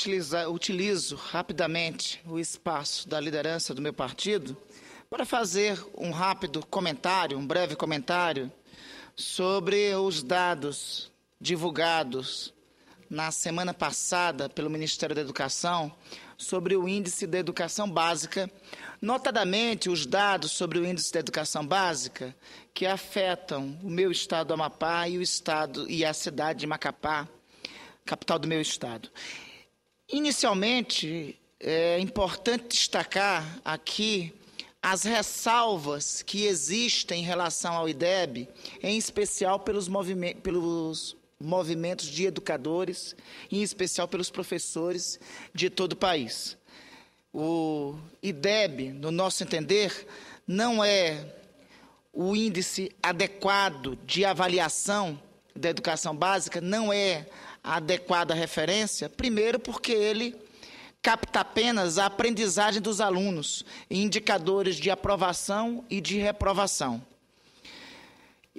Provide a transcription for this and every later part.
utilizar, utilizo rapidamente o espaço da liderança do meu partido para fazer um rápido comentário, um breve comentário sobre os dados divulgados na semana passada pelo Ministério da Educação sobre o índice da educação básica, notadamente os dados sobre o índice da educação básica que afetam o meu estado do Amapá e o estado e a cidade de Macapá, capital do meu estado. Inicialmente, é importante destacar aqui as ressalvas que existem em relação ao IDEB, em especial pelos, movime pelos movimentos de educadores, em especial pelos professores de todo o país. O IDEB, no nosso entender, não é o índice adequado de avaliação da educação básica, não é adequada referência? Primeiro, porque ele capta apenas a aprendizagem dos alunos e indicadores de aprovação e de reprovação.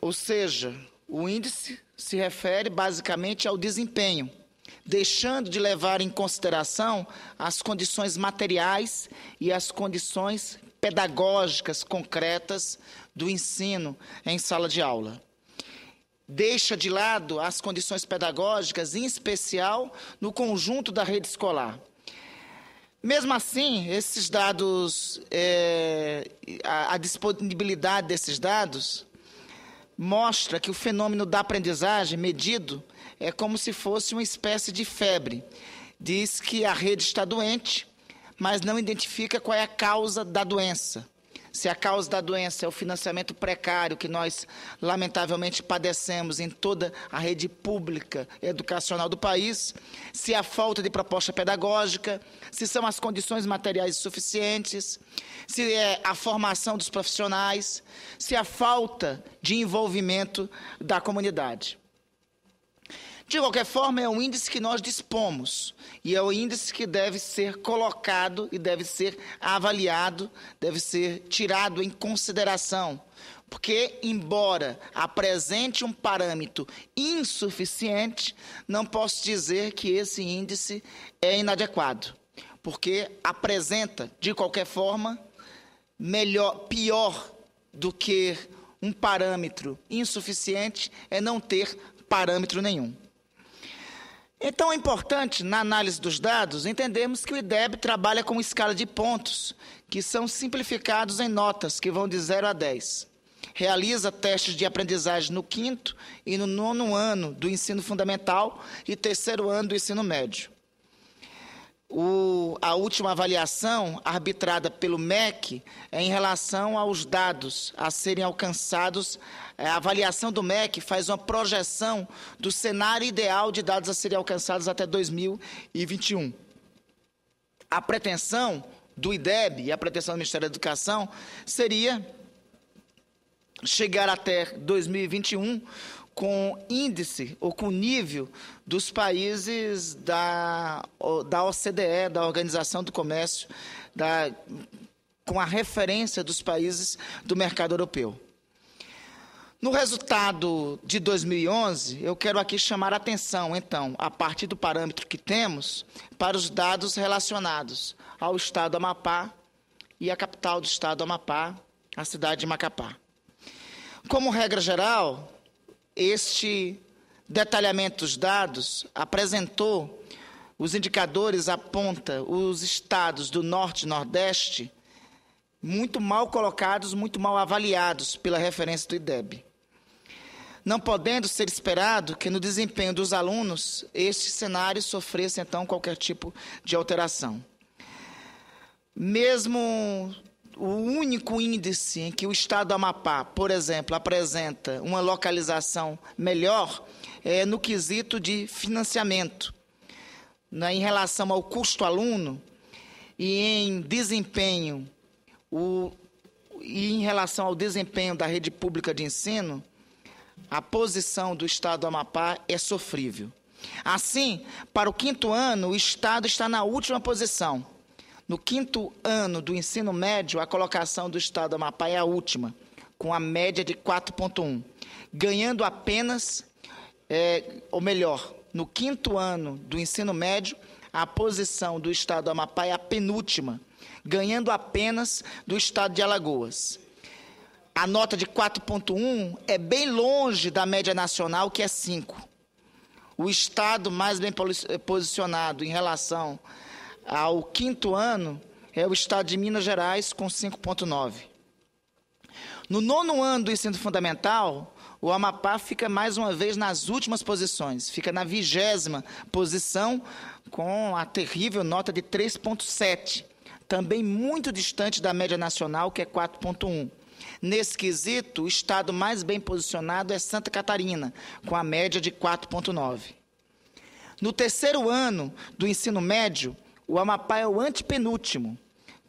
Ou seja, o índice se refere basicamente ao desempenho, deixando de levar em consideração as condições materiais e as condições pedagógicas concretas do ensino em sala de aula deixa de lado as condições pedagógicas, em especial no conjunto da rede escolar. Mesmo assim, esses dados, é, a, a disponibilidade desses dados mostra que o fenômeno da aprendizagem medido é como se fosse uma espécie de febre. Diz que a rede está doente, mas não identifica qual é a causa da doença. Se a causa da doença é o financiamento precário que nós, lamentavelmente, padecemos em toda a rede pública educacional do país, se a falta de proposta pedagógica, se são as condições materiais suficientes, se é a formação dos profissionais, se a falta de envolvimento da comunidade. De qualquer forma, é um índice que nós dispomos e é o um índice que deve ser colocado e deve ser avaliado, deve ser tirado em consideração. Porque, embora apresente um parâmetro insuficiente, não posso dizer que esse índice é inadequado. Porque apresenta, de qualquer forma, melhor, pior do que um parâmetro insuficiente é não ter parâmetro nenhum. Então é importante, na análise dos dados, entendermos que o IDEB trabalha com escala de pontos, que são simplificados em notas, que vão de 0 a 10. Realiza testes de aprendizagem no quinto e no nono ano do ensino fundamental e terceiro ano do ensino médio. O, a última avaliação arbitrada pelo MEC é em relação aos dados a serem alcançados. É, a avaliação do MEC faz uma projeção do cenário ideal de dados a serem alcançados até 2021. A pretensão do IDEB e a pretensão do Ministério da Educação seria chegar até 2021 com índice ou com nível dos países da, da OCDE, da Organização do Comércio, da, com a referência dos países do mercado europeu. No resultado de 2011, eu quero aqui chamar a atenção, então, a partir do parâmetro que temos, para os dados relacionados ao estado do Amapá e à capital do estado do Amapá, a cidade de Macapá. Como regra geral, este detalhamento dos dados apresentou os indicadores aponta os estados do norte e nordeste muito mal colocados, muito mal avaliados pela referência do IDEB. Não podendo ser esperado que no desempenho dos alunos este cenário sofresse então qualquer tipo de alteração. Mesmo o único índice em que o estado do Amapá, por exemplo, apresenta uma localização melhor é no quesito de financiamento. Né, em relação ao custo aluno e em desempenho, o, e em relação ao desempenho da rede pública de ensino, a posição do estado do Amapá é sofrível. Assim, para o quinto ano, o estado está na última posição no quinto ano do ensino médio, a colocação do estado do Amapá é a última, com a média de 4,1, ganhando apenas, é, ou melhor, no quinto ano do ensino médio, a posição do estado do Amapá é a penúltima, ganhando apenas do estado de Alagoas. A nota de 4,1 é bem longe da média nacional, que é 5. O estado mais bem posicionado em relação ao quinto ano é o estado de Minas Gerais com 5,9. No nono ano do ensino fundamental, o Amapá fica mais uma vez nas últimas posições, fica na vigésima posição, com a terrível nota de 3,7, também muito distante da média nacional, que é 4,1. Nesse quesito, o estado mais bem posicionado é Santa Catarina, com a média de 4,9. No terceiro ano do ensino médio, o Amapá é o antepenúltimo,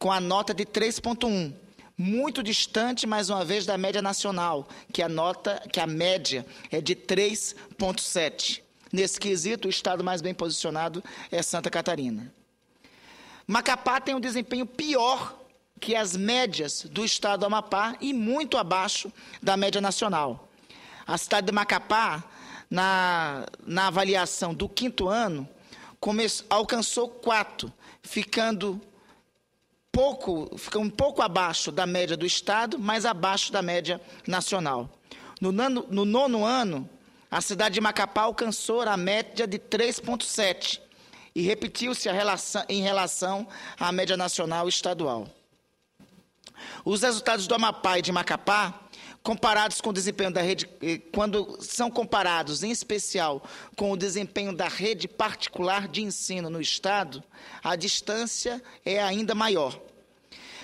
com a nota de 3,1. Muito distante, mais uma vez, da média nacional, que a, nota, que a média é de 3,7. Nesse quesito, o estado mais bem posicionado é Santa Catarina. Macapá tem um desempenho pior que as médias do estado do Amapá e muito abaixo da média nacional. A cidade de Macapá, na, na avaliação do quinto ano, alcançou quatro, ficando pouco, um pouco abaixo da média do Estado, mas abaixo da média nacional. No, nano, no nono ano, a cidade de Macapá alcançou a média de 3,7 e repetiu-se em relação à média nacional e estadual. Os resultados do Amapá e de Macapá comparados com o desempenho da rede, eh, quando são comparados em especial com o desempenho da rede particular de ensino no Estado, a distância é ainda maior.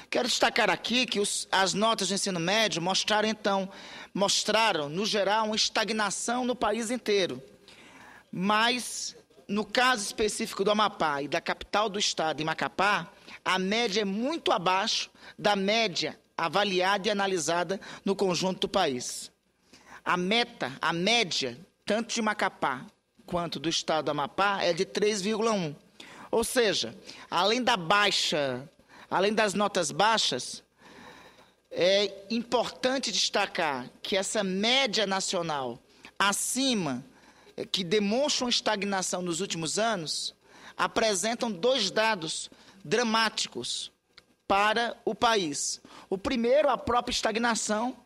Quero destacar aqui que os, as notas do ensino médio mostraram, então, mostraram, no geral, uma estagnação no país inteiro. Mas, no caso específico do Amapá e da capital do estado, em Macapá, a média é muito abaixo da média avaliada e analisada no conjunto do país. A meta, a média, tanto de Macapá quanto do estado do Amapá, é de 3,1. Ou seja, além da baixa, além das notas baixas, é importante destacar que essa média nacional acima, que demonstram estagnação nos últimos anos, apresentam dois dados dramáticos para o país. O primeiro, a própria estagnação.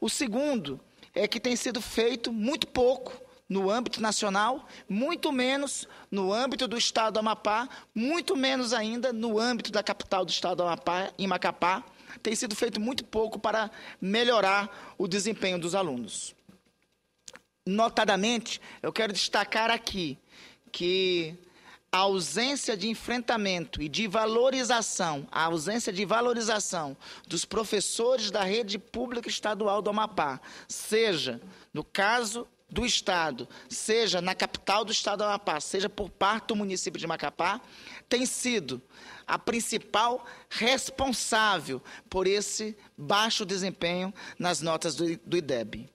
O segundo é que tem sido feito muito pouco no âmbito nacional, muito menos no âmbito do estado do Amapá, muito menos ainda no âmbito da capital do estado do Amapá, em Macapá. Tem sido feito muito pouco para melhorar o desempenho dos alunos. Notadamente, eu quero destacar aqui que a ausência de enfrentamento e de valorização, a ausência de valorização dos professores da rede pública estadual do Amapá, seja no caso do Estado, seja na capital do Estado do Amapá, seja por parte do município de Macapá, tem sido a principal responsável por esse baixo desempenho nas notas do, IDEB.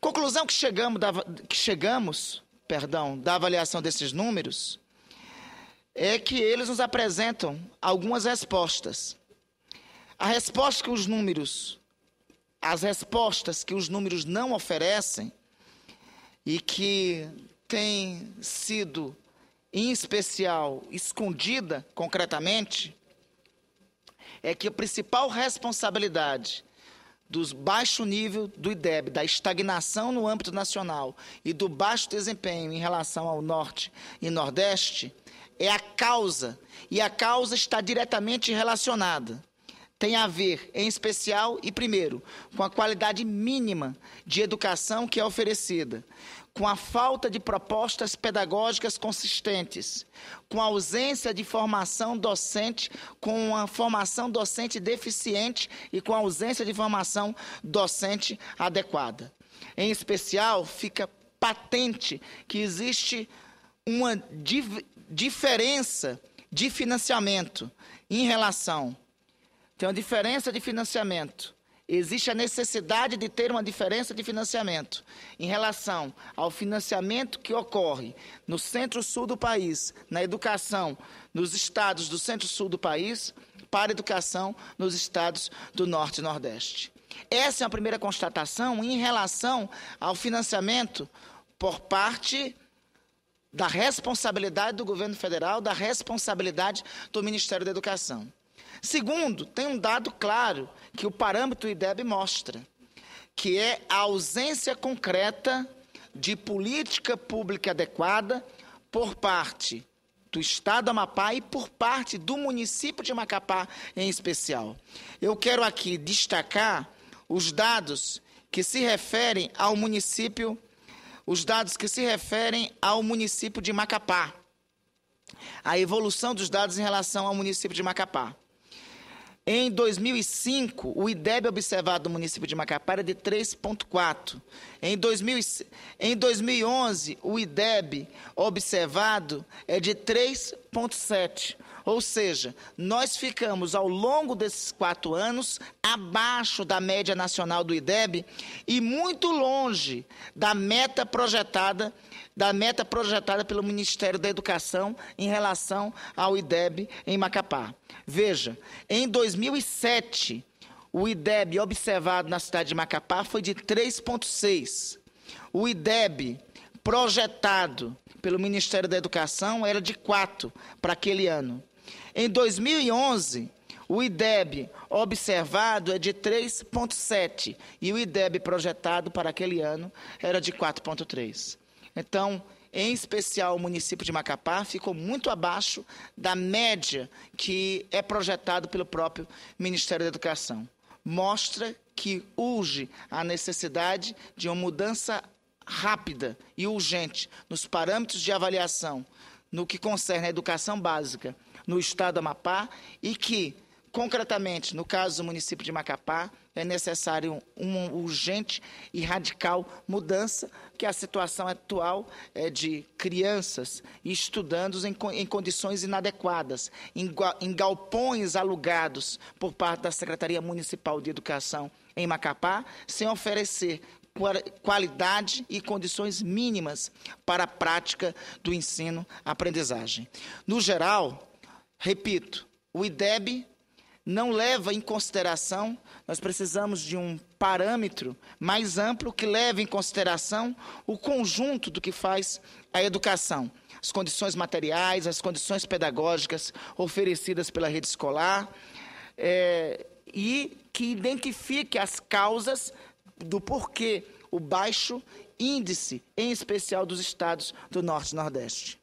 Conclusão que chegamos, que chegamos perdão, da avaliação desses números é que eles nos apresentam algumas respostas. A resposta que os números, as respostas que os números não oferecem e que tem sido, em especial, escondida concretamente, é que a principal responsabilidade do baixo nível do IDEB, da estagnação no âmbito nacional e do baixo desempenho em relação ao Norte e Nordeste, é a causa. E a causa está diretamente relacionada. Tem a ver, em especial e primeiro, com a qualidade mínima de educação que é oferecida com a falta de propostas pedagógicas consistentes, com a ausência de formação docente, com uma formação docente deficiente e com a ausência de formação docente adequada. Em especial, fica patente que existe uma diferença de financiamento em relação. Tem uma diferença de financiamento existe a necessidade de ter uma diferença de financiamento em relação ao financiamento que ocorre no centro-sul do país, na educação, nos estados do centro-sul do país, para a educação nos estados do norte e nordeste. Essa é a primeira constatação em relação ao financiamento por parte da responsabilidade do governo federal, da responsabilidade do Ministério da Educação. Segundo, tem um dado claro que o parâmetro IDEB mostra, que é a ausência concreta de política pública adequada por parte do Estado do Amapá e por parte do município de Macapá em especial. Eu quero aqui destacar os dados que se referem ao município, os dados que se referem ao município de Macapá. A evolução dos dados em relação ao município de Macapá. Em 2005, o IDEB observado no município de Macapá era de 3,4. Em, em 2011, o IDEB observado é de 3,7. Ou seja, nós ficamos ao longo desses quatro anos abaixo da média nacional do IDEB e muito longe da meta projetada da meta projetada pelo Ministério da Educação em relação ao IDEB em Macapá. Veja, em 2007, o IDEB observado na cidade de Macapá foi de 3,6. O IDEB projetado pelo Ministério da Educação era de 4 para aquele ano. Em 2011, o IDEB observado é de 3,7 e o IDEB projetado para aquele ano era de 4,3. Então, em especial o município de Macapá, ficou muito abaixo da média que é projetado pelo próprio Ministério da Educação. Mostra que urge a necessidade de uma mudança rápida e urgente nos parâmetros de avaliação no que concerne à educação básica no estado do Amapá e que Concretamente, no caso do município de Macapá, é necessário uma urgente e radical mudança, que a situação atual é de crianças e em, em condições inadequadas, em, em galpões alugados por parte da Secretaria Municipal de Educação em Macapá, sem oferecer qualidade e condições mínimas para a prática do ensino-aprendizagem. No geral, repito, o IDEB não leva em consideração, nós precisamos de um parâmetro mais amplo que leve em consideração o conjunto do que faz a educação. As condições materiais, as condições pedagógicas oferecidas pela rede escolar é, e que identifique as causas do porquê o baixo índice, em especial dos estados do Norte e Nordeste.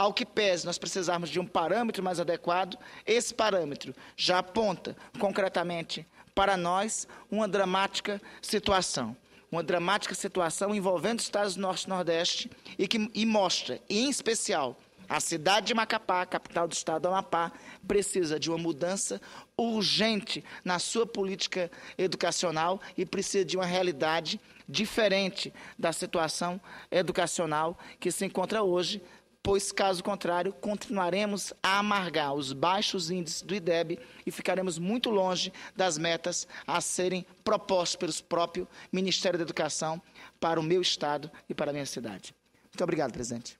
Ao que pese nós precisarmos de um parâmetro mais adequado, esse parâmetro já aponta concretamente para nós uma dramática situação. Uma dramática situação envolvendo os estados do Norte e Nordeste e que e mostra, em especial, a cidade de Macapá, capital do estado do Amapá, precisa de uma mudança urgente na sua política educacional e precisa de uma realidade diferente da situação educacional que se encontra hoje, pois caso contrário, continuaremos a amargar os baixos índices do IDEB e ficaremos muito longe das metas a serem propostas pelo próprio Ministério da Educação para o meu estado e para a minha cidade. Muito obrigado, presidente.